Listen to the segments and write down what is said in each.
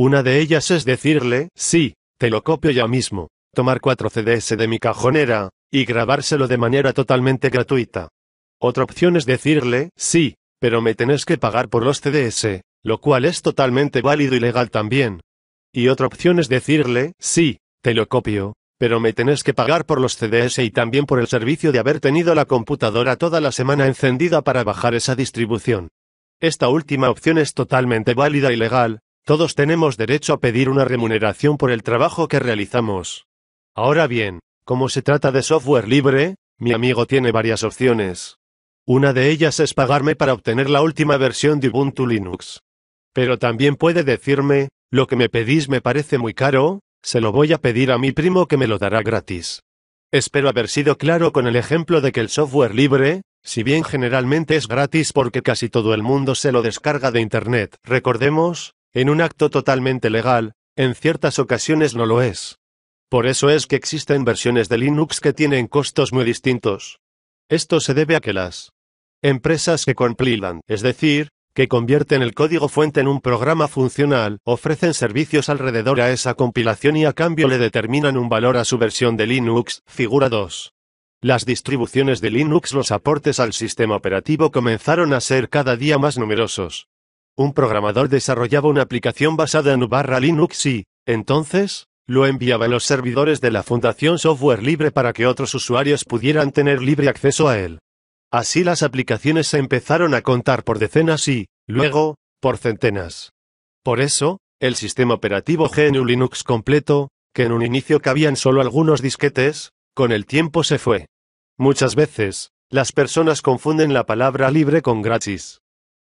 Una de ellas es decirle, sí, te lo copio ya mismo, tomar cuatro CDs de mi cajonera, y grabárselo de manera totalmente gratuita. Otra opción es decirle, sí, pero me tenés que pagar por los CDS, lo cual es totalmente válido y legal también. Y otra opción es decirle, sí, te lo copio, pero me tenés que pagar por los CDS y también por el servicio de haber tenido la computadora toda la semana encendida para bajar esa distribución. Esta última opción es totalmente válida y legal, todos tenemos derecho a pedir una remuneración por el trabajo que realizamos. Ahora bien, como se trata de software libre, mi amigo tiene varias opciones. Una de ellas es pagarme para obtener la última versión de Ubuntu Linux. Pero también puede decirme, lo que me pedís me parece muy caro, se lo voy a pedir a mi primo que me lo dará gratis. Espero haber sido claro con el ejemplo de que el software libre, si bien generalmente es gratis porque casi todo el mundo se lo descarga de Internet, recordemos, en un acto totalmente legal, en ciertas ocasiones no lo es. Por eso es que existen versiones de Linux que tienen costos muy distintos. Esto se debe a que las empresas que compilan, es decir, que convierten el código fuente en un programa funcional, ofrecen servicios alrededor a esa compilación y a cambio le determinan un valor a su versión de Linux, figura 2. Las distribuciones de Linux, los aportes al sistema operativo comenzaron a ser cada día más numerosos un programador desarrollaba una aplicación basada en barra Linux y, entonces, lo enviaba a los servidores de la Fundación Software Libre para que otros usuarios pudieran tener libre acceso a él. Así las aplicaciones se empezaron a contar por decenas y, luego, por centenas. Por eso, el sistema operativo GNU Linux completo, que en un inicio cabían solo algunos disquetes, con el tiempo se fue. Muchas veces, las personas confunden la palabra libre con gratis.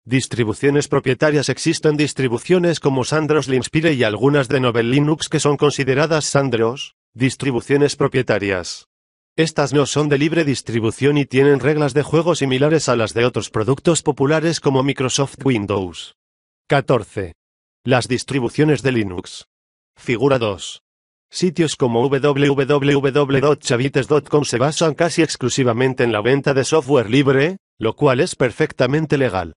Distribuciones propietarias Existen distribuciones como Sandros Linspire y algunas de Nobel Linux que son consideradas Sandros, distribuciones propietarias. Estas no son de libre distribución y tienen reglas de juego similares a las de otros productos populares como Microsoft Windows. 14. Las distribuciones de Linux. Figura 2. Sitios como www.chavites.com se basan casi exclusivamente en la venta de software libre, lo cual es perfectamente legal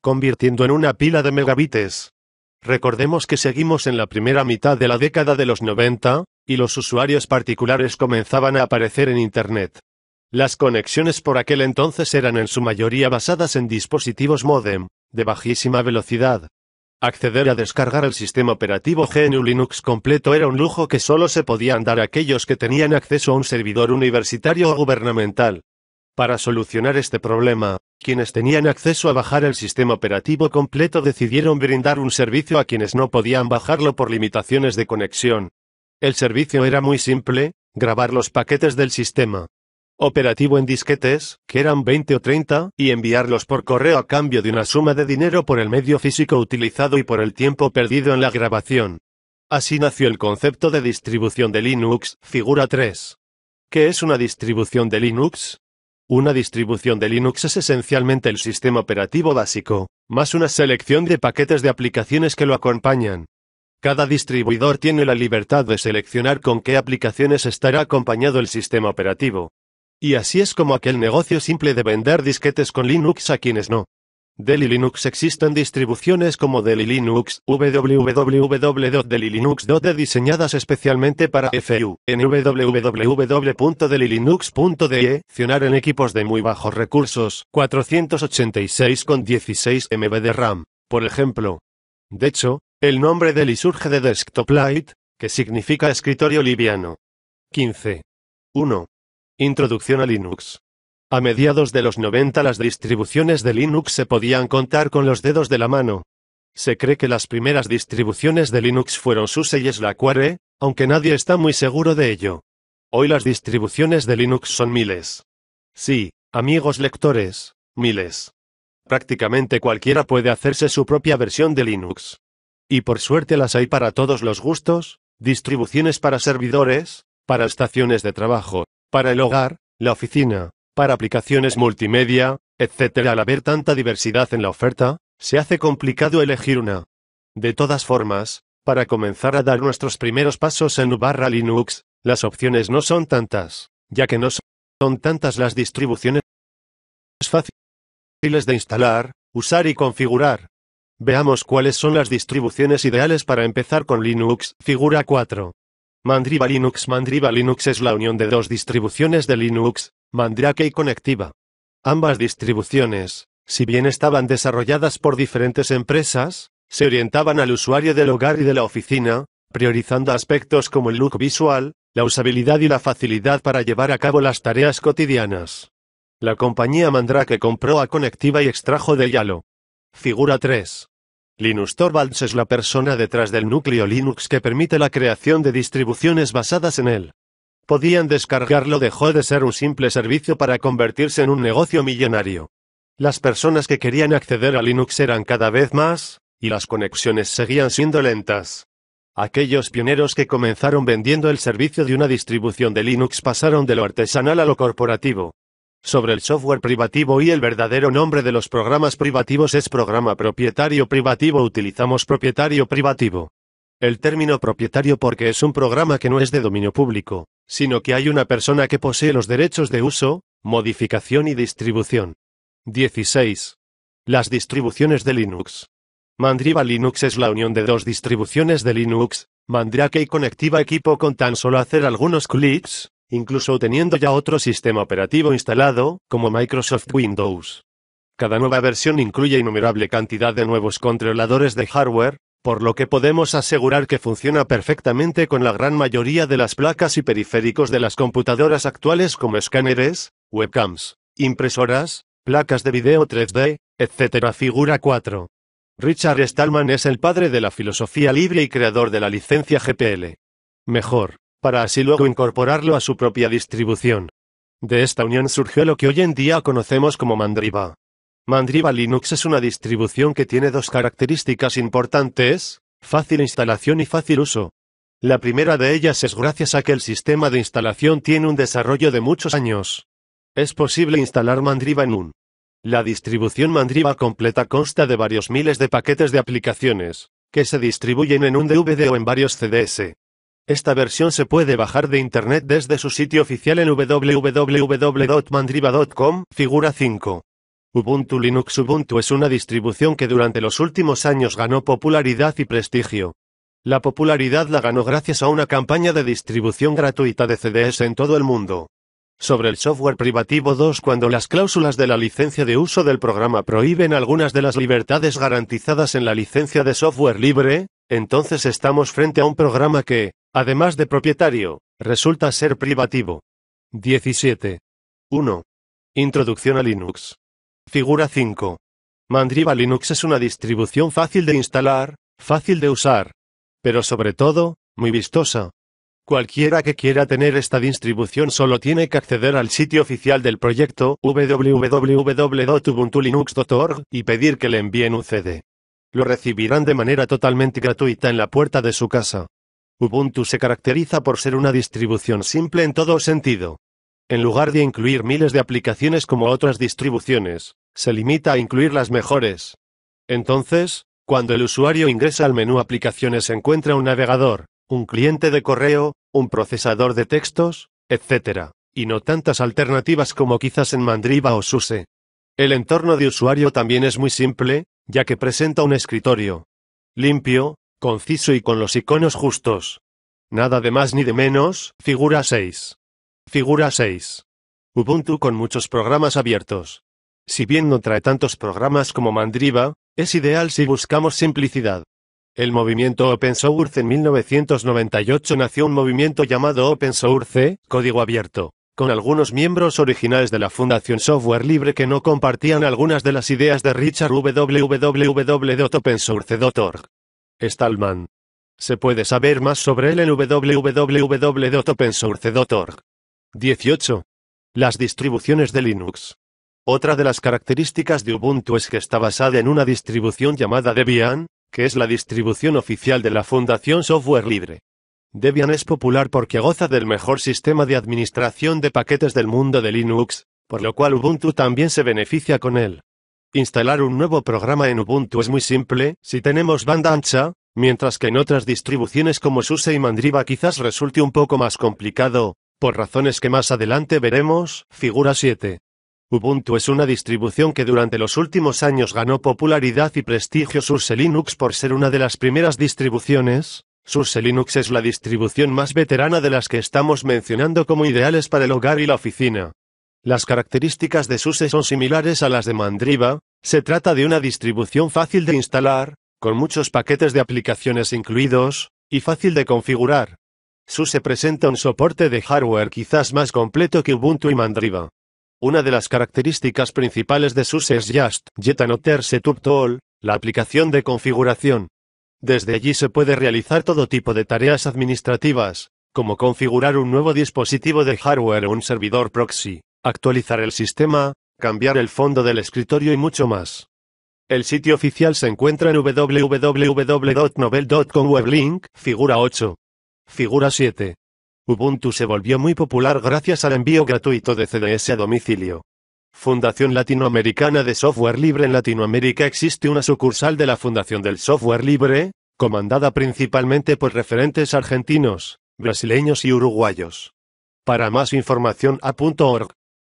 convirtiendo en una pila de megabites. Recordemos que seguimos en la primera mitad de la década de los 90, y los usuarios particulares comenzaban a aparecer en Internet. Las conexiones por aquel entonces eran en su mayoría basadas en dispositivos modem, de bajísima velocidad. Acceder a descargar el sistema operativo GNU Linux completo era un lujo que solo se podían dar aquellos que tenían acceso a un servidor universitario o gubernamental. Para solucionar este problema, quienes tenían acceso a bajar el sistema operativo completo decidieron brindar un servicio a quienes no podían bajarlo por limitaciones de conexión. El servicio era muy simple, grabar los paquetes del sistema operativo en disquetes, que eran 20 o 30, y enviarlos por correo a cambio de una suma de dinero por el medio físico utilizado y por el tiempo perdido en la grabación. Así nació el concepto de distribución de Linux, figura 3. ¿Qué es una distribución de Linux? Una distribución de Linux es esencialmente el sistema operativo básico, más una selección de paquetes de aplicaciones que lo acompañan. Cada distribuidor tiene la libertad de seleccionar con qué aplicaciones estará acompañado el sistema operativo. Y así es como aquel negocio simple de vender disquetes con Linux a quienes no. Delilinux Linux existen distribuciones como Deli Linux, www.delilinux.de diseñadas especialmente para FU, en www.delilinux.de, accionar en equipos de muy bajos recursos, 486 con 16 MB de RAM, por ejemplo. De hecho, el nombre Deli surge de Desktop Lite, que significa escritorio liviano. 15. 1. Introducción a Linux. A mediados de los 90 las distribuciones de Linux se podían contar con los dedos de la mano. Se cree que las primeras distribuciones de Linux fueron SUSE y Slackware, aunque nadie está muy seguro de ello. Hoy las distribuciones de Linux son miles. Sí, amigos lectores, miles. Prácticamente cualquiera puede hacerse su propia versión de Linux. Y por suerte las hay para todos los gustos, distribuciones para servidores, para estaciones de trabajo, para el hogar, la oficina, para aplicaciones multimedia, etc. Al haber tanta diversidad en la oferta, se hace complicado elegir una. De todas formas, para comenzar a dar nuestros primeros pasos en barra Linux, las opciones no son tantas, ya que no son tantas las distribuciones fáciles de instalar, usar y configurar. Veamos cuáles son las distribuciones ideales para empezar con Linux, figura 4. Mandriva Linux Mandriva Linux es la unión de dos distribuciones de Linux, Mandrake y Conectiva. Ambas distribuciones, si bien estaban desarrolladas por diferentes empresas, se orientaban al usuario del hogar y de la oficina, priorizando aspectos como el look visual, la usabilidad y la facilidad para llevar a cabo las tareas cotidianas. La compañía Mandrake compró a Conectiva y extrajo de Yalo. Figura 3. Linus Torvalds es la persona detrás del núcleo Linux que permite la creación de distribuciones basadas en él podían descargarlo dejó de ser un simple servicio para convertirse en un negocio millonario. Las personas que querían acceder a Linux eran cada vez más, y las conexiones seguían siendo lentas. Aquellos pioneros que comenzaron vendiendo el servicio de una distribución de Linux pasaron de lo artesanal a lo corporativo. Sobre el software privativo y el verdadero nombre de los programas privativos es programa propietario privativo utilizamos propietario privativo el término propietario porque es un programa que no es de dominio público, sino que hay una persona que posee los derechos de uso, modificación y distribución. 16. Las distribuciones de Linux. Mandriva Linux es la unión de dos distribuciones de Linux, Mandrake y Conectiva Equipo con tan solo hacer algunos clics, incluso teniendo ya otro sistema operativo instalado, como Microsoft Windows. Cada nueva versión incluye innumerable cantidad de nuevos controladores de hardware, por lo que podemos asegurar que funciona perfectamente con la gran mayoría de las placas y periféricos de las computadoras actuales como escáneres, webcams, impresoras, placas de video 3D, etc. Figura 4. Richard Stallman es el padre de la filosofía libre y creador de la licencia GPL. Mejor, para así luego incorporarlo a su propia distribución. De esta unión surgió lo que hoy en día conocemos como Mandriva. Mandriva Linux es una distribución que tiene dos características importantes, fácil instalación y fácil uso. La primera de ellas es gracias a que el sistema de instalación tiene un desarrollo de muchos años. Es posible instalar Mandriva en un. La distribución Mandriva completa consta de varios miles de paquetes de aplicaciones, que se distribuyen en un DVD o en varios CDS. Esta versión se puede bajar de internet desde su sitio oficial en www.mandriva.com, figura 5. Ubuntu Linux Ubuntu es una distribución que durante los últimos años ganó popularidad y prestigio. La popularidad la ganó gracias a una campaña de distribución gratuita de CDS en todo el mundo. Sobre el software privativo 2 cuando las cláusulas de la licencia de uso del programa prohíben algunas de las libertades garantizadas en la licencia de software libre, entonces estamos frente a un programa que, además de propietario, resulta ser privativo. 17. 1. Introducción a Linux. Figura 5. Mandriva Linux es una distribución fácil de instalar, fácil de usar, pero sobre todo, muy vistosa. Cualquiera que quiera tener esta distribución solo tiene que acceder al sitio oficial del proyecto www.ubuntulinux.org y pedir que le envíen un CD. Lo recibirán de manera totalmente gratuita en la puerta de su casa. Ubuntu se caracteriza por ser una distribución simple en todo sentido. En lugar de incluir miles de aplicaciones como otras distribuciones, se limita a incluir las mejores. Entonces, cuando el usuario ingresa al menú Aplicaciones encuentra un navegador, un cliente de correo, un procesador de textos, etc., y no tantas alternativas como quizás en Mandriva o SUSE. El entorno de usuario también es muy simple, ya que presenta un escritorio limpio, conciso y con los iconos justos. Nada de más ni de menos, figura 6. Figura 6. Ubuntu con muchos programas abiertos. Si bien no trae tantos programas como Mandriva, es ideal si buscamos simplicidad. El movimiento Open Source en 1998 nació un movimiento llamado Open Source, código abierto, con algunos miembros originales de la Fundación Software Libre que no compartían algunas de las ideas de Richard www.opensource.org. Stallman. Se puede saber más sobre él en www.opensource.org. 18. Las distribuciones de Linux. Otra de las características de Ubuntu es que está basada en una distribución llamada Debian, que es la distribución oficial de la Fundación Software Libre. Debian es popular porque goza del mejor sistema de administración de paquetes del mundo de Linux, por lo cual Ubuntu también se beneficia con él. Instalar un nuevo programa en Ubuntu es muy simple, si tenemos banda ancha, mientras que en otras distribuciones como SUSE y Mandriva quizás resulte un poco más complicado, por razones que más adelante veremos, figura 7. Ubuntu es una distribución que durante los últimos años ganó popularidad y prestigio SUSE Linux por ser una de las primeras distribuciones. SUSE Linux es la distribución más veterana de las que estamos mencionando como ideales para el hogar y la oficina. Las características de SUSE son similares a las de Mandriva, se trata de una distribución fácil de instalar, con muchos paquetes de aplicaciones incluidos, y fácil de configurar. SUSE presenta un soporte de hardware quizás más completo que Ubuntu y Mandriva. Una de las características principales de SUSE es Just Jetanotter Setup Tool, la aplicación de configuración. Desde allí se puede realizar todo tipo de tareas administrativas, como configurar un nuevo dispositivo de hardware o un servidor proxy, actualizar el sistema, cambiar el fondo del escritorio y mucho más. El sitio oficial se encuentra en www.novel.com weblink, figura 8. Figura 7. Ubuntu se volvió muy popular gracias al envío gratuito de CDS a domicilio. Fundación Latinoamericana de Software Libre en Latinoamérica existe una sucursal de la Fundación del Software Libre, comandada principalmente por referentes argentinos, brasileños y uruguayos. Para más información a.org.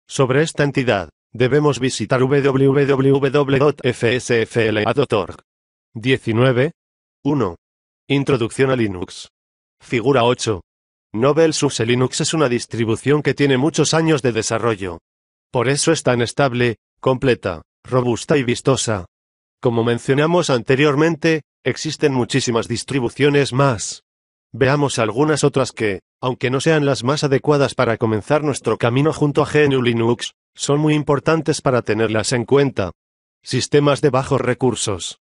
Sobre esta entidad, debemos visitar www.fsfla.org. 19. 1. Introducción a Linux. Figura 8. Nobel SUSE Linux es una distribución que tiene muchos años de desarrollo. Por eso es tan estable, completa, robusta y vistosa. Como mencionamos anteriormente, existen muchísimas distribuciones más. Veamos algunas otras que, aunque no sean las más adecuadas para comenzar nuestro camino junto a GNU Linux, son muy importantes para tenerlas en cuenta. Sistemas de bajos recursos.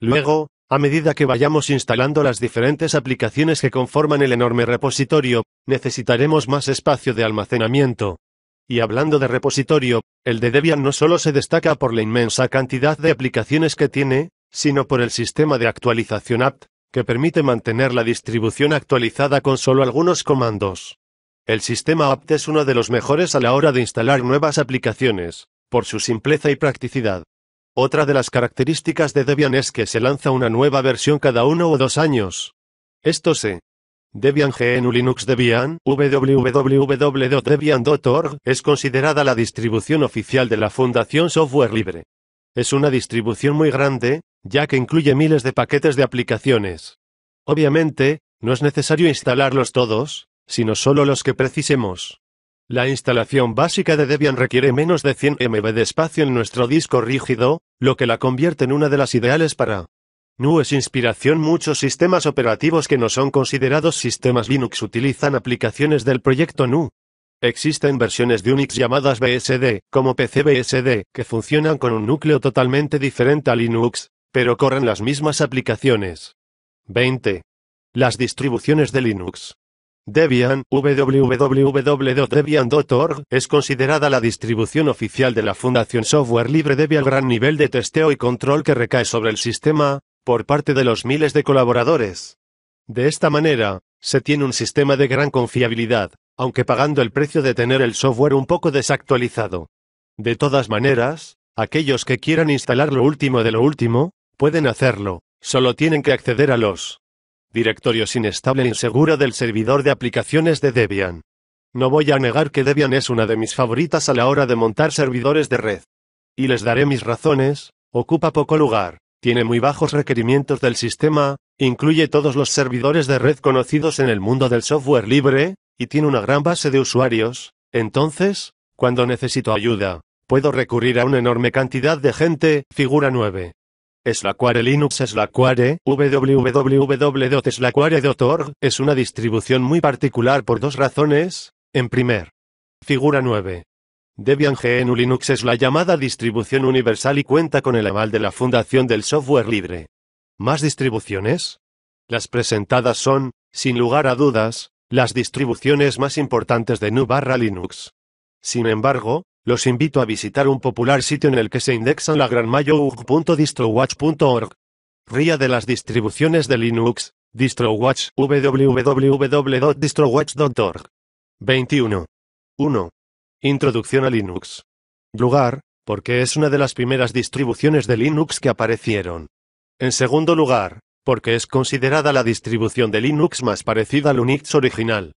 Luego, a medida que vayamos instalando las diferentes aplicaciones que conforman el enorme repositorio, necesitaremos más espacio de almacenamiento. Y hablando de repositorio, el de Debian no solo se destaca por la inmensa cantidad de aplicaciones que tiene, sino por el sistema de actualización apt, que permite mantener la distribución actualizada con solo algunos comandos. El sistema apt es uno de los mejores a la hora de instalar nuevas aplicaciones, por su simpleza y practicidad. Otra de las características de Debian es que se lanza una nueva versión cada uno o dos años. Esto se Debian GNU Linux Debian, www.debian.org, es considerada la distribución oficial de la Fundación Software Libre. Es una distribución muy grande, ya que incluye miles de paquetes de aplicaciones. Obviamente, no es necesario instalarlos todos, sino solo los que precisemos. La instalación básica de Debian requiere menos de 100 MB de espacio en nuestro disco rígido, lo que la convierte en una de las ideales para NU es inspiración. Muchos sistemas operativos que no son considerados sistemas Linux utilizan aplicaciones del proyecto NU. Existen versiones de Unix llamadas BSD, como PCBSD, que funcionan con un núcleo totalmente diferente a Linux, pero corren las mismas aplicaciones. 20. Las distribuciones de Linux. Debian, www.debian.org, es considerada la distribución oficial de la Fundación Software Libre debido al gran nivel de testeo y control que recae sobre el sistema, por parte de los miles de colaboradores. De esta manera, se tiene un sistema de gran confiabilidad, aunque pagando el precio de tener el software un poco desactualizado. De todas maneras, aquellos que quieran instalar lo último de lo último, pueden hacerlo, solo tienen que acceder a los Directorios inestable e insegura del servidor de aplicaciones de Debian. No voy a negar que Debian es una de mis favoritas a la hora de montar servidores de red. Y les daré mis razones, ocupa poco lugar, tiene muy bajos requerimientos del sistema, incluye todos los servidores de red conocidos en el mundo del software libre, y tiene una gran base de usuarios, entonces, cuando necesito ayuda, puedo recurrir a una enorme cantidad de gente, figura 9. Slackware Linux Slackware, www.slackware.org, es una distribución muy particular por dos razones. En primer, figura 9. Debian GNU Linux es la llamada distribución universal y cuenta con el aval de la Fundación del Software Libre. ¿Más distribuciones? Las presentadas son, sin lugar a dudas, las distribuciones más importantes de GNU Linux. Sin embargo, los invito a visitar un popular sitio en el que se indexan la gran Ría de las distribuciones de Linux, DistroWatch, www.distrowatch.org. 21. 1. Introducción a Linux. Lugar, porque es una de las primeras distribuciones de Linux que aparecieron. En segundo lugar, porque es considerada la distribución de Linux más parecida al Unix original.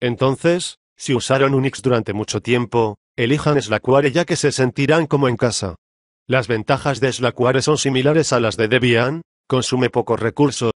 Entonces, si usaron Unix durante mucho tiempo, Elijan Slackware ya que se sentirán como en casa. Las ventajas de Slackware son similares a las de Debian, consume pocos recursos,